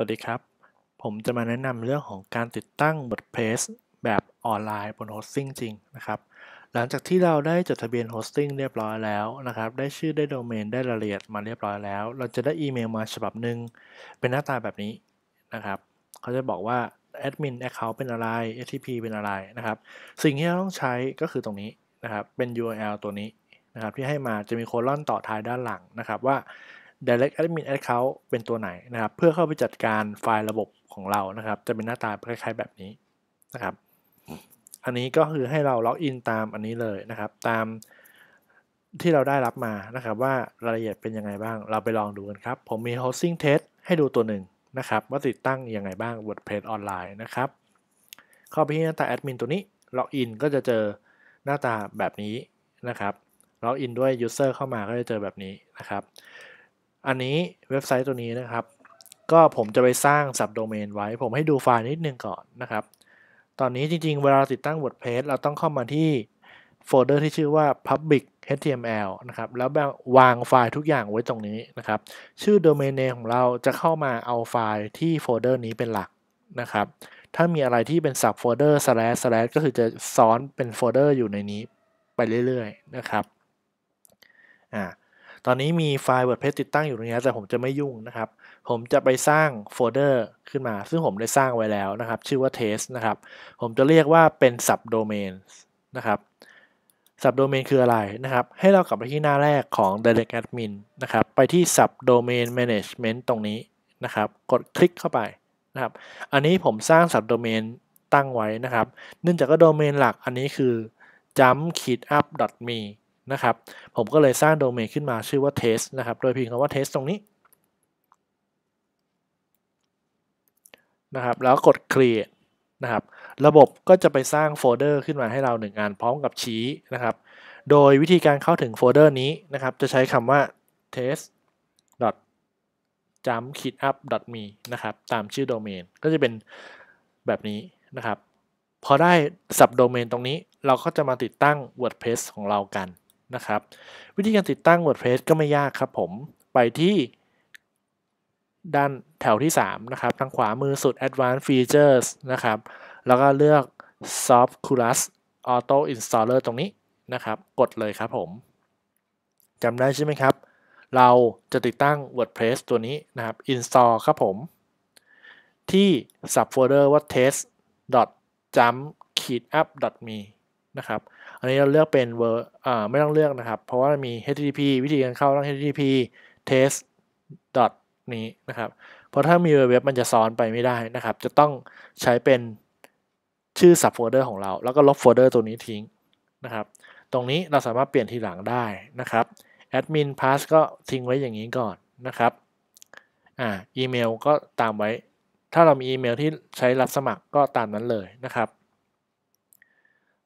วัสดีครับ ผมจะมาแนะนำเรื่องของการติดตั้ง WordPress แบบออนไลน์บนโฮสติ้งจริงนะครับ หลังจากที่เราได้จดทะเบียนโฮสติ้งเรียบร้อยแล้วนะครับ ได้ชื่อได้โดเมนได้รายละเอียดมาเรียบร้อยแล้ว เราจะได้อีเมลมาฉบับหนึ่งเป็นหน้าตาแบบนี้นะครับเขาจะบอกว่าแอดมินแอคเคาท์เป็นอะไร s t p เป็นอะไรนะครับ สิ่งที่เราต้องใช้ก็คือตรงนี้นะครับ เป็น URL ตัวนี้นะครับที่ให้มาจะมีโคลอนต่อท้ายด้านหลังนะครับว่า Direct Admin Account เป็นตัวไหนนะครับ เพื่อเข้าไปจัดการไฟล์ระบบของเรานะครับ จะเป็นหน้าตาคล้ายๆแบบนี้นะครับ อันนี้ก็คือให้เราล็อกอินตามอันนี้เลยนะครับตามที่เราได้รับมานะครับ ว่ารายละเอียดเป็นยังไงบ้าง เราไปลองดูกันครับผมมี hosting test ให้ดูตัวหนึ่งนะครับ ว่าติดตั้งยังไงบ้าง WordPress ออนไลน์นะครับเข้าไปที่หน้าตาแอดมินตัวนี้ ล็อกอินก็จะเจอหน้าตาแบบนี้นะครับล็อกอินด้วย user เข้ามาก็จะเจอแบบนี้นะครับอันนี้เว็บไซต์ตัวนี้นะครับ ก็ผมจะไปสร้างสับโดเมนไว้ ผมให้ดูไฟล์นิดนึงก่อนนะครับ ตอนนี้จริง ๆ เวลาติดตั้ง WordPress เราต้องเข้ามาที่โฟลเดอร์ที่ชื่อว่า public html นะครับแล้ววางไฟล์ทุกอย่างไว้ตรงนี้นะครับ ชื่อโดเมนเนมของเราจะเข้ามาเอาไฟล์ที่โฟลเดอร์นี้เป็นหลักนะครับถ้ามีอะไรที่เป็น sub folder ร์ slash ก็คือจะซ้อนเป็นโฟลเดอร์อยู่ในนี้ไปเรื่อยๆนะครับอ่าตอนนี้มีไฟล์ WordPress ติดตั้งอยู่ตรงนี้แต่ผมจะไม่ยุ่งนะครับ ผมจะไปสร้างโฟลเดอร์ขึ้นมา ซึ่งผมได้สร้างไว้แล้วนะครับ ชื่อว่า test นะครับ ผมจะเรียกว่าเป็น subdomain นะครับ sub domain คืออะไรนะครับ ให้เรากลับไปที่หน้าแรกของ direct admin นะครับไปที่ sub domain management ตรงนี้นะครับ กดคลิกเข้าไปนะครับ อันนี้ผมสร้าง sub domain ตั้งไว้นะครับเนื่องจากว่าโดเมนหลักอันนี้คือ jump k i up me นะครับ ผมก็เลยสร้างโดเมนขึ้นมาชื่อว่า test นะครับ โดยพิมพ์คำว่า test ตรงนี้นะครับ แล้วกด create นะครับ ระบบก็จะไปสร้างโฟลเดอร์ขึ้นมาให้เราหนึ่งงานพร้อมกับชี้นะครับ โดยวิธีการเข้าถึงโฟลเดอร์นี้นะครับ จะใช้คำว่า test jump kit up me นะครับตามชื่อโดเมนก็จะเป็นแบบนี้นะครับ พอได้สับโดเมนตรงนี้ เราก็จะมาติดตั้ง WordPress ของเรากันนะครับวิธีการติดตั้ง WordPress ก็ไม่ยากครับผมไปที่ด้านแถวที่3นะครับทางขวามือสุด Advanced Features นะครับแล้วก็เลือก Soft c u r u s Auto Installer ตรงนี้นะครับกดเลยครับผมจำได้ใช่ไหมครับ เราจะติดตั้ง WordPress ตัวนี้นะครับ Install ครับผม ที่ subfolder ว่า test jump up me นะครับอันนี้เราเลือกเป็นเวอร์ไม่ต้องเลือกนะครับ เพราะว่ามี http วิธีการเข้าต้อง http test. นี้นะครับเพราะถ้ามีเว็บมันจะซ้อนไปไม่ได้นะครับ จะต้องใช้เป็นชื่อ subfolder ของเรา แล้วก็ลบโฟลเดอร์ตัวนี้ทิ้งนะครับตรงนี้เราสามารถเปลี่ยนทีหลังได้นะครับ admin pass ก็ทิ้งไว้อย่างนี้ก่อนนะครับอ่าอีเมลก็ตามไว้ ถ้าเรามีอีเมลที่ใช้รับสมัครก็ตามนั้นเลยนะครับ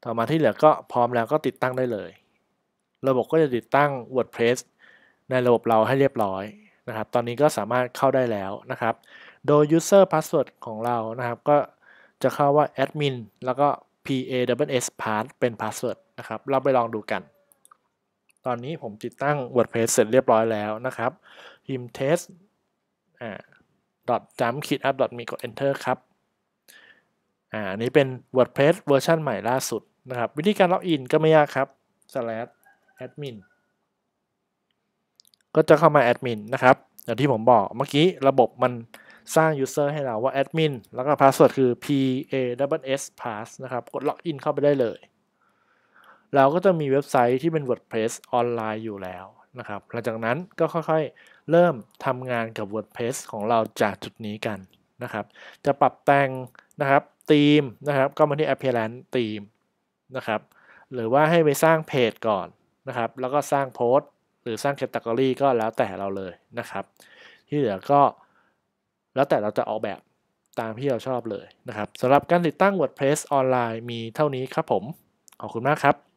ต่อมาที่เหลือก็พร้อมแล้วก็ติดตั้งได้เลย ระบบก็จะติดตั้ง WordPress ในระบบเราให้เรียบร้อยนะครับ ตอนนี้ก็สามารถเข้าได้แล้วนะครับ โดย user password ของเรานะครับ ก็จะเข้าว่า admin แล้วก็ paws pass เป็น password นะครับ เราไปลองดูกัน ตอนนี้ผมติดตั้ง WordPress เสร็จเรียบร้อยแล้วนะครับพิมพ์ test อ่า jump kit up me กด enter ครับ อ่า นี้เป็น WordPress เวอร์ชันใหม่ล่าสุดนะครับวิธีการล็อกอินก็ไม่ยากครับ slash admin ก็จะเข้ามาแอดมินนะครับ อย่างที่ผมบอกเมื่อกี้ระบบมันสร้าง user ให้เราว่าแอดมิน แล้วก็ password คือ p a w s pass นะครับ กดล็อกอินเข้าไปได้เลย เราก็จะมีเว็บไซต์ที่เป็น WordPress ออนไลน์อยู่แล้วนะครับหลังจากนั้นก็ค่อยๆ เริ่มทำงานกับ WordPress ของเราจากจุดนี้กันนะครับ จะปรับแต่งนะครับทีมนะครับก็มาที่ appearance ธีมนะครับหรือว่าให้ไปสร้างเพจก่อนนะครับ แล้วก็สร้างโพสต์ หรือสร้างแคตตากรีก็แล้วแต่เราเลยนะครับ ที่เหลือก็แล้วแต่เราจะออกแบบตามที่เราชอบเลยนะครับสำหรับการติดตั้ง WordPress ออนไลน์มีเท่านี้ครับผม ขอบคุณมากครับ